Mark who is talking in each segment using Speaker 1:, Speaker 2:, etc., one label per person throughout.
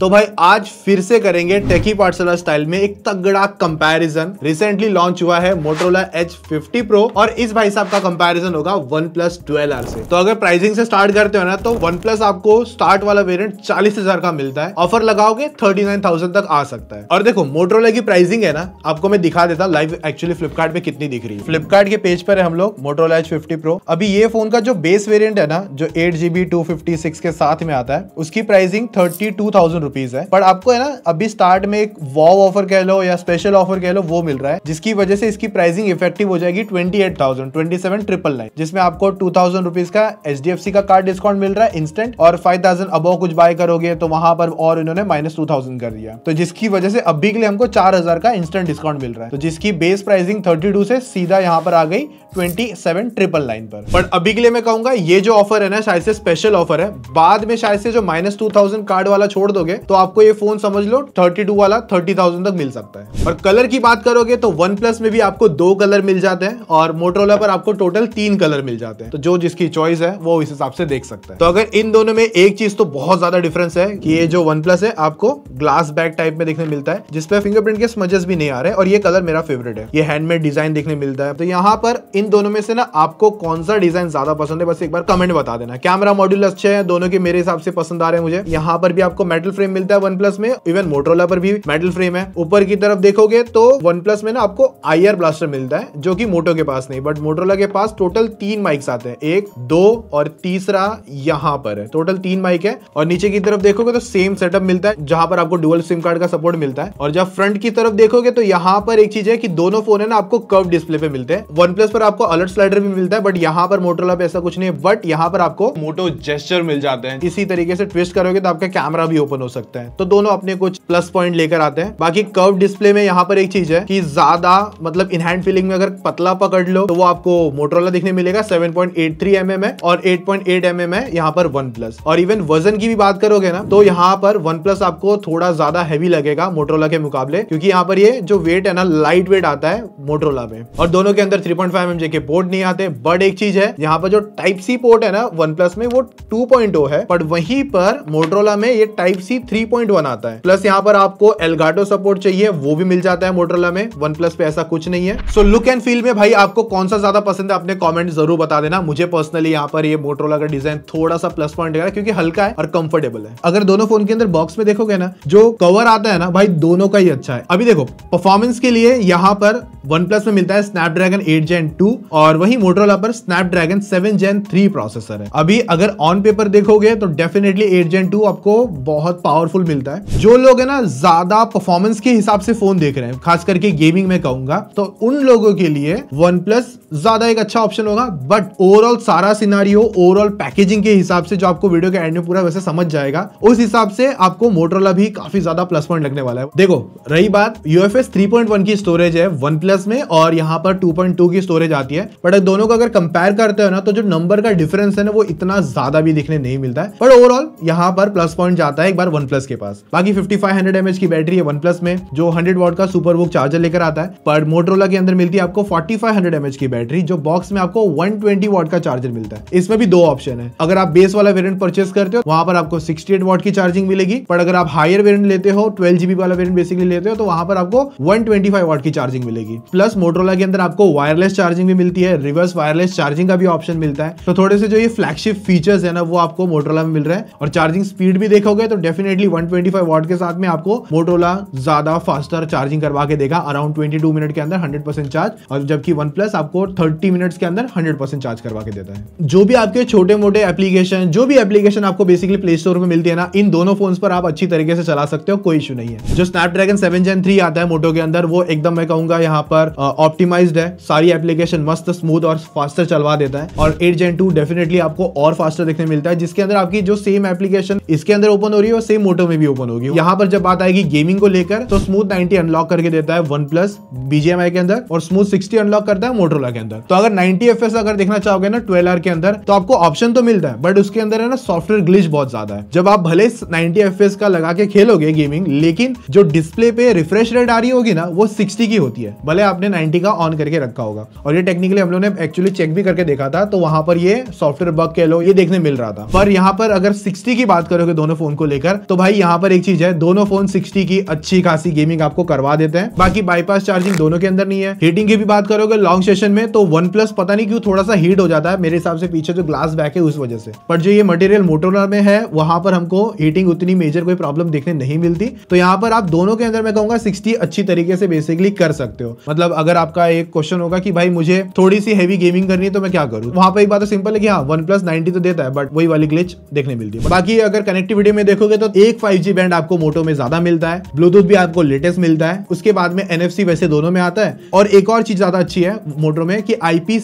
Speaker 1: तो भाई आज फिर से करेंगे टेकी पार्टसला स्टाइल में एक तगड़ा कंपैरिजन रिसेंटली लॉन्च हुआ है मोटरोला फिफ्टी प्रो और इस भाई साहब का कंपैरिजन होगा वन प्लस ट्वेल्व आर से तो अगर प्राइसिंग से स्टार्ट करते हो ना तो वन प्लस आपको स्टार्ट वाला वेरिएंट चालीस हजार का मिलता है ऑफर लगाओगे थर्टी नाइन थाउजेंड तक आ सकता है और देखो मोटरोला की प्राइसिंग है ना आपको मैं दिखा देता लाइव एक्चुअली फ्लिपकार्ट पे कितनी दिख रही है फ्लिपकार्ट के पेज पर है हम लोग मोटरोला एच फिफ्टी प्रो अभी ये फोन का जो बेस वेरियंट है ना जो eight GB two fifty six के साथ में आता है उसकी pricing thirty two thousand rupees है पर आपको है ना अभी स्टार्ट में एक वॉव ऑफर कह लो या स्पेशल ऑफर कह लो वो मिल रहा है जिसकी वजह से इसकी प्राइसिंग इफेक्टिव हो जाएगी twenty eight thousand twenty seven triple nine जिसमें आपको टू थाउजेंड रुपीज का एच डी एफ सी का कार्ड डिस्काउंट मिल रहा है इंस्टेंट और फाइव थाउजेंड अबो कुछ बाय करोगे तो वहां पर और इन्होंने माइनस टू थाउजेंड कर दिया तो जिसकी वजह से अभी के लिए हमको चार हजार का इंस्टेंट डिस्काउंट मिल रहा है तो जिसकी बेस प्राइसिंग थर्टी टू से सीधा यहाँ पर आ गई ट्वेंटी सेवन ट्रिपल नाइन पर बट अभी के लिए मैं कहूंगा ये जो ऑफर है ना शायद से स्पेशल ऑफर है बाद में शायद से जो माइनस टू थाउजेंड कार्ड वाला छोड़ दोगे करोगे तो आपको ये फोन समझ लो थर्टी वाला थर्टी तक मिल सकता है और कलर की बात करोगे तो वन प्लस में भी आपको दो कलर मिल जाते हैं और मोटरोला पर आपको टोटल तीन कलर मिल जाते हैं तो जो जिसकी चॉइस है वो इस हिसाब से देख सकता है तो अगर इन दोनों में एक चीज तो बहुत ज्यादा डिफरेंस है कि ये जो वन प्लस है आपको ग्लास बैग टाइप में देखने मिलता है जिसपे फिंगरप्रिंट के स्मजेस भी नहीं आ रहे और ये कलर मेरा फेवरेट है ये हैंडमेड डिजाइन देखने मिलता है तो यहाँ पर इन दोनों में से ना आपको कौन सा डिजाइन ज्यादा पसंद है बस एक बार कमेंट बता देना कैमरा मॉड्यूल अच्छे हैं दोनों के मेरे हिसाब से पसंद आ रहे हैं मुझे यहाँ पर भी आपको मेटल फ्रेम फ्रेम मिलता है वन प्लस में इवन मोटरोला पर भी मेटल फ्रेम है ऊपर की तरफ देखोगे तो वन प्लस में ना आपको आई ब्लास्टर मिलता है जो की मोटो के पास नहीं बट मोटरोला के पास टोटल तीन माइक्स आते हैं एक दो और तीसरा यहाँ पर है टोटल तीन माइक है और नीचे की तरफ देखोगे तो सेम सेटअप मिलता है जहां पर आपको डुअल सिम कार्ड का सपोर्ट मिलता है और जब फ्रंट की तरफ देखोगे तो यहाँ पर एक चीज है कि दोनों फोन है ना आपको कर्व डिस्प्ले पे मिलते हैं वन प्लस पर आपको अलर्ट स्लाइडर भी मिलता है बट यहाँ पर मोटरोला पे ऐसा कुछ नहीं है बट यहाँ पर आपको मोटो जेस्टर मिल जाते हैं इसी तरीके से ट्विस्ट करोगे तो आपका कैमरा भी ओपन हो सकता है तो दोनों अपने कुछ प्लस पॉइंट लेकर आते हैं बाकी कर्व डिस्प्ले में यहाँ पर एक चीज है कि ज्यादा मतलब इन हैंड फीलिंग में अगर पतला पकड़ लो तो वो आपको मोटरोला दिखने मिलेगा 7.83 पॉइंट mm है और 8.8 पॉइंट mm है यहाँ पर वन प्लस और इवन वजन की भी बात करोगे ना तो यहाँ पर वन प्लस आपको थोड़ा ज्यादा हैवी लगेगा मोटरोला के मुकाबले क्योंकि यहाँ पर ये जो वेट है ना लाइट वेट आता है मोटरोला में और दोनों के अंदर थ्री पॉइंट mm के पोर्ट नहीं आते बट एक चीज है यहाँ पर जो टाइप सी पोर्ट है ना वन प्लस में वो टू oh है बट वहीं पर मोटरोला में ये टाइप सी 3.1 आता है प्लस यहाँ पर आपको एलगाटो सपोर्ट चाहिए वो भी मिल जाता है मोटरला में वन प्लस पे ऐसा कुछ नहीं है सो लुक एंड फील में भाई आपको कौन सा ज्यादा पसंद है अपने कॉमेंट जरूर बता देना मुझे पर्सनली यहाँ पर ये मोटरला का डिजाइन थोड़ा सा प्लस पॉइंट है क्योंकि हल्का है और कंफर्टेबल है अगर दोनों फोन के अंदर बॉक्स में देखोगे ना जो कवर आता है ना भाई दोनों का ही अच्छा है अभी देखो परफॉर्मेंस के लिए यहाँ पर वन प्लस में मिलता है स्नैपड्रैगन एट जेन टू और वही मोटरोला पर Snapdragon seven gen three processor है अभी अगर ऑन पेपर देखोगे तो डेफिनेटली एट जेन टू आपको बहुत पावर पावरफुल मिलता है जो लोग है ना ज्यादा परफॉर्मेंस के हिसाब से फोन देख रहे हैं खास करके गेमिंग में कहूंगा तो उन लोगों के लिए वन प्लस ज्यादा एक अच्छा ऑप्शन होगा बट ओवरऑल सारा सिनारी ओवरऑल पैकेजिंग के हिसाब से जो आपको वीडियो के एंड में पूरा वैसे समझ जाएगा उस हिसाब से आपको मोटरला भी काफी ज्यादा प्लस पॉइंट लगने वाला है देखो रही बात यूएफएस थ्री की स्टोरेज है वन में और यहाँ पर टू की स्टोरेज आती है बट दोनों को अगर कंपेयर करते हो ना तो जो नंबर का डिफरेंस है ना वो इतना ज्यादा भी दिखने नहीं मिलता है बट ओवरऑल यहाँ पर प्लस पॉइंट जाता है एक बार वन वन प्लस के पास बाकी फिफ्टी फाइव हंड्रेड एमएच की बैटरी है वन प्लस में जो हंड्रेड वॉट का सुपर बुक चार्जर लेकर आता है पर मोटरोला के अंदर मिलती है आपको फोर्टी फाइव हंड्रेड एमएच की बैटरी जो बॉक्स में आपको वन ट्वेंटी वॉट का चार्जर मिलता है इसमें भी दो ऑप्शन है अगर आप बेस वाला वेरियंट परचेस करते हो वहां पर आपको सिक्सटी एट वॉट की चार्जिंग मिलेगी पर अगर आप हायर वेरियंट लेते हो ट्वेल्व जीबी वाला वेरियंट बेसिकली लेते हो तो वहां पर आपको वन ट्वेंटी फाइव वॉट की चार्जिंग मिलेगी प्लस मोटरोला के अंदर आपको वायरलेस चार्जिंग भी मिलती है रिवर्स वायरलेस चार्जिंग का भी ऑप्शन मिलता है तो थोड़े से जो ये फ्लैगशिप फीचर्स है ना वो आपको मोटरोला में मिल रहा है और चार्जिंग स्पीड भी देखोगे तो डेफिनेट अप्रोक्सीमेटली 125 वॉट के साथ में आपको मोटोला ज्यादा फास्टर चार्जिंग करवा के देगा अराउंड 22 मिनट के अंदर 100 परसेंट चार्ज और जबकि वन प्लस आपको 30 मिनट्स के अंदर 100 परसेंट चार्ज करवा के देता है जो भी आपके छोटे मोटे एप्लीकेशन जो भी एप्लीकेशन आपको बेसिकली प्ले स्टोर में मिलती है ना इन दोनों फोन पर आप अच्छी तरीके से चला सकते हो कोई इशू नहीं है जो स्नैपड्रैगन सेवन जेन थ्री आता है मोटो के अंदर वो एकदम मैं कहूंगा यहाँ पर ऑप्टिमाइज है सारी एप्लीकेशन मस्त स्मूथ और फास्टर चलवा देता है और एट जेन टू डेफिनेटली आपको और फास्टर देखने मिलता है जिसके अंदर आपकी जो सेम एप्लीकेशन इसके अंदर ओपन हो रही है सेम मोटो में भी ओपन होगी यहाँ पर जब बात आएगी गेमिंग को लेकर तो स्मूथ नाइनटी अनलॉक करके देता है वन प्लस बीजेएमआई के अंदर और स्मूथ सिक्सटी अनलॉक करता है मोटोला के अंदर तो अगर नाइनटी एफ अगर देखना चाहोगे ना ट्वेल्व आर के अंदर तो आपको ऑप्शन तो मिलता है बट उसके अंदर है ना सॉफ्टवेयर ग्लिच बहुत ज्यादा है जब आप भले नाइनटी एफ का लगा के खेलोगे गेमिंग लेकिन जो डिस्प्ले पे रिफ्रेश रेट आ रही होगी ना वो सिक्सटी की होती है भले आपने नाइनटी का ऑन करके रखा होगा और ये टेक्निकली हम लोग ने एक्चुअली चेक भी करके देखा था तो वहां पर ये सॉफ्टवेयर बग कह लो ये देखने मिल रहा था पर यहाँ पर अगर सिक्सटी की बात करोगे दोनों फोन को लेकर तो भाई यहाँ पर एक चीज है दोनों फोन सिक्सटी की अच्छी खासी गेमिंग आपको करवा देते हैं बाकी बाईपास चार्जिंग दोनों के अंदर नहीं है हीटिंग की भी बात करोगे लॉन्ग सेशन में तो वन प्लस पता नहीं क्यों थोड़ा सा हीट हो जाता है मेरे हिसाब से पीछे जो ग्लास बैक है उस वजह से बट जो ये मटेरियल मोटोला में है वहां पर हमको हीटिंग उतनी मेजर कोई प्रॉब्लम देखने नहीं मिलती तो यहाँ पर आप दोनों के अंदर मैं कहूंगा सिक्सटी अच्छी तरीके से बेसिकली कर सकते हो मतलब अगर आपका एक क्वेश्चन होगा कि भाई मुझे थोड़ी सी हैवी गेमिंग करनी है तो मैं क्या करूँ वहां पर एक बात सिंपल तो है कि हाँ वन प्लस तो देता है बट वही वाली ग्लिच देखने मिलती है बाकी अगर कनेक्टिविटी में देखोगे तो एक फाइव बैंड आपको मोटो में ज्यादा मिलता है ब्लूटूथ भी आपको लेटेस्ट मिलता है उसके बाद में एन वैसे दोनों में आता है और एक और चीज ज्यादा अच्छी है मोटो में कि आईपी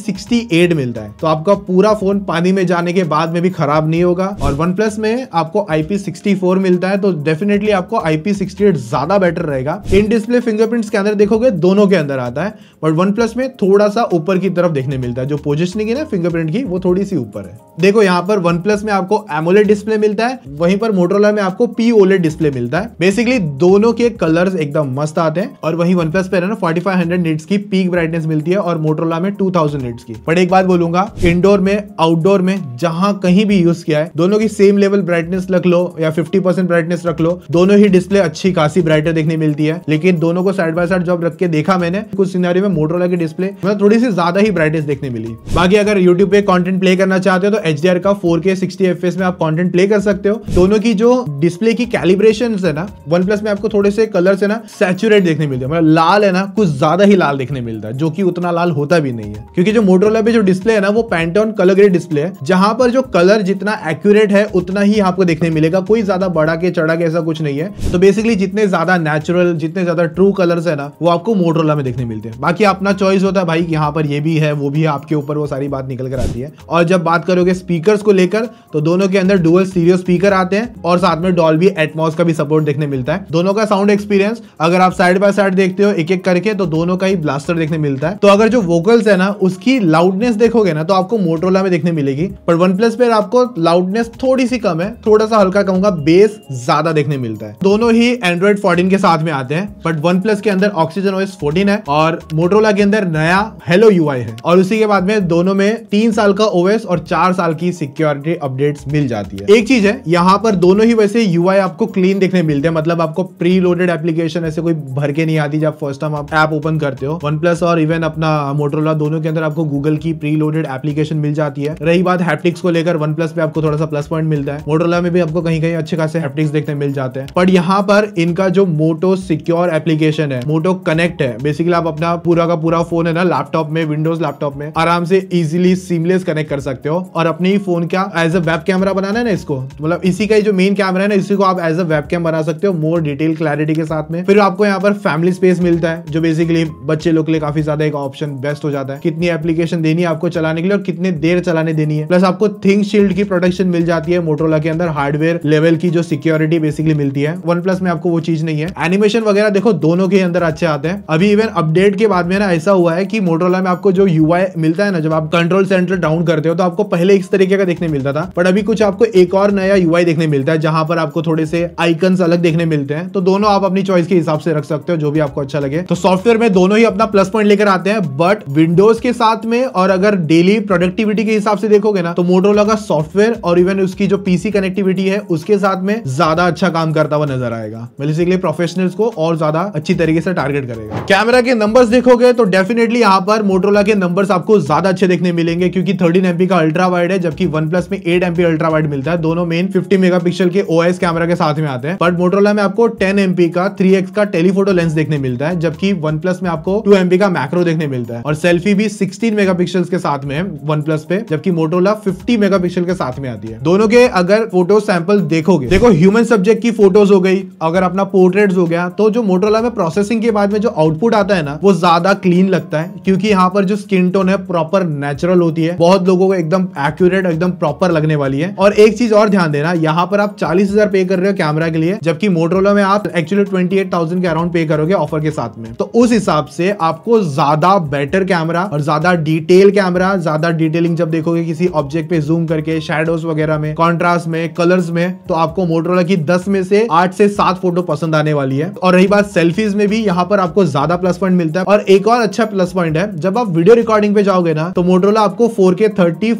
Speaker 1: मिलता है तो आपका पूरा फोन पानी में जाने के बाद में भी खराब नहीं होगा और वन प्लस में आपको आईपी मिलता है तो डेफिनेटली आपको आईपी ज्यादा बेटर रहेगा इन डिस्प्ले फिंगरप्रिंट स्कैनर देखोगे दोनों के अंदर आता है बट वन प्लस में थोड़ा सा ऊपर की तरफ देखने मिलता है जो पोजिशनिंग है ना फिंगरप्रिंट की वो थोड़ी सी ऊपर है देखो यहाँ पर वन प्लस में आपको एमोलेट डिस्प्ले मिलता है वहीं पर मोटरला में आपको आपको पी ओलेट डिस्प्ले मिलता है बेसिकली दोनों के कलर एकदम मस्त आते हैं और वही वन प्लस पे ना फोर्टी फाइव हंड्रेड निट्स की पीक ब्राइटनेस मिलती है और मोटरला में टू थाउजेंड निट्स की बट एक बात बोलूंगा इंडोर में आउटडोर में जहां कहीं भी यूज किया है दोनों की सेम लेवल ब्राइटनेस रख लो या फिफ्टी परसेंट ब्राइटनेस रख लो दोनों ही डिस्प्ले अच्छी खासी ब्राइटर देखने मिलती है लेकिन दोनों को साइड बाय साइड जब रख के देखा मैंने कुछ सिनारी में मोटरला की डिस्प्ले मतलब थोड़ी सी ज्यादा ही ब्राइटनेस देखने मिली बाकी अगर यूट्यूब पे कॉन्टेंट प्ले करना चाहते हो तो एच का फोर के में आप कॉन्टेंट प्ले कर सकते हो दोनों की जो डिस्प्ले की कैलिब्रेशन है ना वन प्लस में आपको थोड़े से कलर है ना सैचुरेट देखने मिलते हैं मतलब लाल है ना कुछ ज्यादा ही लाल देखने मिलता है जो कि उतना लाल होता भी नहीं है क्योंकि जो मोटरोला पे जो डिस्प्ले है ना वो पैंटोन कलर ग्रेड डिस्प्ले है जहां पर जो कलर जितना एक्यूरेट है उतना ही आपको देखने मिलेगा कोई ज्यादा बड़ा के चढ़ा के ऐसा कुछ नहीं है तो बेसिकली जितने ज्यादा नेचुरल जितने ज्यादा ट्रू कलर है ना वो आपको मोटरोला में देखने मिलते हैं बाकी अपना चॉइस होता है भाई यहाँ पर ये भी है वो भी आपके ऊपर वो सारी बात निकल कर आती है और जब बात करोगे स्पीकर को लेकर तो दोनों के अंदर डुअल स्टीरियो स्पीकर आते हैं और साथ में डॉल्बी एटमॉस का भी सपोर्ट देखने मिलता है दोनों का साउंड एक्सपीरियंस अगर आप साइड बाय साइड देखते हो एक एक करके तो दोनों का ही ब्लास्टर देखने मिलता है तो अगर जो वोकल्स है ना उसकी लाउडनेस देखोगे ना तो आपको मोटोला में देखने मिलेगी पर वन प्लस पर आपको लाउडनेस थोड़ी सी कम है थोड़ा सा हल्का कहूंगा बेस ज्यादा देखने मिलता है दोनों ही एंड्रॉइड फोर्टीन के साथ में आते हैं बट वन प्लस के अंदर ऑक्सीजन ओएस फोर्टीन है और मोटोला के अंदर नया हेलो यू है और उसी के बाद में दोनों में तीन साल का ओएस और चार साल की सिक्योरिटी अपडेट्स मिल जाती है एक चीज है यहाँ पर दोनों ही वैसे यू आपको क्लीन देखने मिलते हैं मतलब आपको प्री लोडेड एप्लीकेशन ऐसे कोई भर के नहीं आती जब फर्स्ट टाइम आप ऐप ओपन करते हो वन प्लस और इवन अपना मोटरोला दोनों के अंदर आपको गूगल की प्री लोडेड एप्लीकेशन मिल जाती है रही बात हैप्टिक्स को लेकर वन प्लस पे आपको थोड़ा सा प्लस पॉइंट मिलता है मोटरोला में भी आपको कहीं कहीं अच्छे खासे हैप्टिक्स देखने मिल जाते हैं बट यहाँ पर इनका जो मोटो सिक्योर एप्लीकेशन है मोटो कनेक्ट है बेसिकली आप अपना पूरा का पूरा फोन है ना लैपटॉप में विंडोज लैपटॉप में आराम से इजिली सीमलेस कनेक्ट कर सकते हो और अपने ही फोन का एज अ वेब कैमरा बनाना है ना इसको मतलब इसी का जो मेन कैमरा है ना इसी को आप एज अ वेब बना सकते हो मोर डिटेल क्लैरिटी के साथ में फिर आपको यहाँ पर फैमिली स्पेस मिलता है जो बेसिकली बच्चे लोग के लिए काफी ज्यादा एक ऑप्शन बेस्ट हो जाता है कितनी एप्लीकेशन देनी है आपको चलाने के लिए और कितने देर चलाने देनी है प्लस आपको थिंक शील्ड की प्रोटेक्शन मिल जाती है मोटोला के अंदर हार्डवेयर लेवल की जो सिक्योरिटी बेसिकली मिलती है वन प्लस में आपको वो चीज नहीं है एनिमेशन वगैरह देखो दोनों के अंदर अच्छे आते हैं अभी इवन अपडेट के बाद में ना ऐसा हुआ है कि मोटोला में आपको जो यू मिलता है ना जब आप कंट्रोल सेंटर डाउन करते हो तो आपको पहले इस तरीके का देखने मिलता था बट अभी कुछ आपको एक और नया यू देखने मिलता है जहां पर आपको थोड़े से आइकन अलग देखने मिलते हैं तो दोनों आप अपनी चॉइस के हिसाब से रख सकते हो जो भी आपको अच्छा लगे तो सॉफ्टवेयर में दोनों ही अपना प्लस पॉइंट लेकर आते हैं बट विंडोज के साथ में और अगर डेली प्रोडक्टिविटी के हिसाब से देखोगे ना तो मोटोला का सॉफ्टवेयर और इवन उसकी जो पीसी कनेक्टिविटी है उसके साथ में ज्यादा अच्छा काम करता हुआ नजर आएगा बेसिकली प्रोफेशनल्स को और ज्यादा अच्छी तरीके से टारगेट करेगा कैमरा के नंबर्स देखोगे तो डेफिनेटली यहाँ पर मोटोला के नंबर्स आपको ज्यादा अच्छे देखने मिलेंगे क्योंकि थर्टीन एमपी का अल्ट्रा वाइड है जबकि वन प्लस में एट एमपी अल्ट्रा वाइड मिलता है दोनों मेन फिफ्टी मेगा के ओ इस कैमरा के साथ में आते हैं बट मोटरोला में आपको टेन एमपी का थ्री एक्स का टेलीफोटो लेंस देखने मिलता है जबकि वन प्लस में आपको टू एमपी का मैक्रो देखने मिलता है और सेल्फी भी सिक्सटीन मेगा के साथ में वन प्लस पे जबकि मोटोला फिफ्टी मेगा के साथ में आती है दोनों के अगर फोटो सैंपल देखोगे देखो ह्यूमन सब्जेक्ट की फोटोज हो गई अगर अपना पोर्ट्रेट हो गया तो जो मोटोला में प्रोसेसिंग के बाद में जो आउटपुट आता है ना वो ज्यादा क्लीन लगता है क्योंकि यहाँ पर जो स्किन टोन है प्रॉपर नेचुरल होती है बहुत लोगों को एकदम एक्यूरेट एकदम प्रॉपर लगने वाली है और एक चीज और ध्यान देना यहाँ पर आप चालीस हजार पे कर रहे हो कैमरा के लिए जबकि मोटरोला में आप एक्चुअली ट्वेंटी एट थाउजेंड के अराउंड पे करोगे ऑफर के साथ में तो उस हिसाब से आपको ज्यादा बेटर कैमरा और ज्यादा डिटेल कैमरा ज्यादा डिटेलिंग जब देखोगे किसी ऑब्जेक्ट पे जूम करके शेडोज वगैरह में कॉन्ट्रास्ट में कलर्स में तो आपको मोटरोला की दस में से आठ से सात फोटो पसंद आने वाली है और रही बात सेल्फीज में भी यहाँ पर आपको ज्यादा प्लस पॉइंट मिलता है और एक और अच्छा प्लस पॉइंट है जब आप वीडियो रिकॉर्डिंग पे जाओगे ना तो मोटरोला आपको four K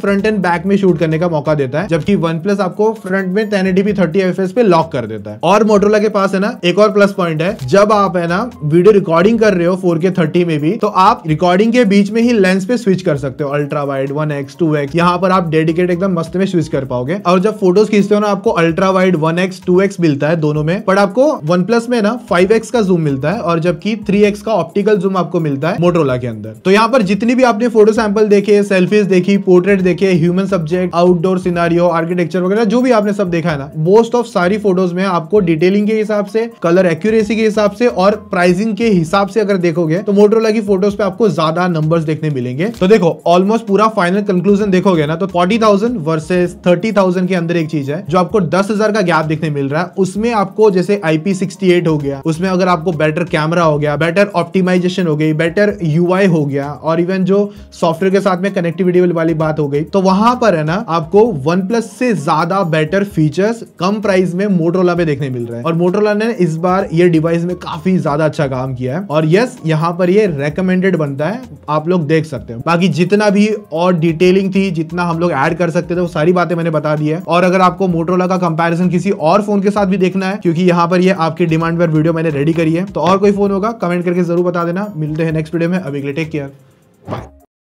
Speaker 1: front and back में शूट करने का मौका देता है जबकि वन प्लस आपको फ्रंट में टेन एडी थर्टी इंटरफेस पे लॉक कर देता है और मोटोला के पास है ना एक और प्लस पॉइंट है जब आप है ना वीडियो रिकॉर्डिंग कर रहे हो फोर के थर्टी में भी तो आप रिकॉर्डिंग के बीच में ही लेंस पे स्विच कर सकते हो ultra wide one x two x यहाँ पर आप डेडिकेट एकदम मस्त में स्विच कर पाओगे और जब फोटोज खींचते हो ना आपको ultra wide one x two x मिलता है दोनों में बट आपको वन प्लस में ना फाइव एक्स का जूम मिलता है और जबकि थ्री एक्स का ऑप्टिकल जूम आपको मिलता है मोटोला के अंदर तो यहाँ पर जितनी भी आपने फोटो सैंपल देखे सेल्फीज देखी पोर्ट्रेट देखे human subject outdoor scenario architecture वगैरह जो भी आपने सब देखा है ना मोस्ट ऑफ सारी फोटोज में आपको डिटेलिंग के हिसाब से कलर एक्यूरेसी के हिसाब से और प्राइसिंग के हिसाब से अगर देखोगे तो मोटरोला की फोटोज पे आपको ज्यादा नंबर्स देखने मिलेंगे तो देखो ऑलमोस्ट पूरा फाइनल कंक्लूजन देखोगे ना तो फोर्टी थाउजेंड वर्सेज के अंदर एक चीज है जो आपको दस का गैप देखने मिल रहा है उसमें आपको जैसे आईपी हो गया उसमें अगर आपको बेटर कैमरा हो गया बेटर ऑप्टिमाइजेशन हो गई बेटर यू हो गया और इवन जो सॉफ्टवेयर के साथ में कनेक्टिविटी वाली बात हो गई तो वहां पर है ना आपको वन प्लस से ज्यादा बेटर फीचर्स कम प्राइस में मोटरोला पे देखने मिल रहा है और मोटरोला ने इस बार ये डिवाइस में काफी ज्यादा अच्छा काम किया है और यस यहाँ पर ये रेकमेंडेड बनता है आप लोग देख सकते हैं बाकी जितना भी और डिटेलिंग थी जितना हम लोग एड कर सकते थे वो सारी बातें मैंने बता दी है और अगर आपको मोटरोला का कंपेरिजन किसी और फोन के साथ भी देखना है क्योंकि यहाँ पर ये आपकी डिमांड पर वीडियो मैंने रेडी करी है तो और कोई फोन होगा कमेंट करके जरूर बता देना मिलते हैं नेक्स्ट वीडियो में अभी टेक केयर बाय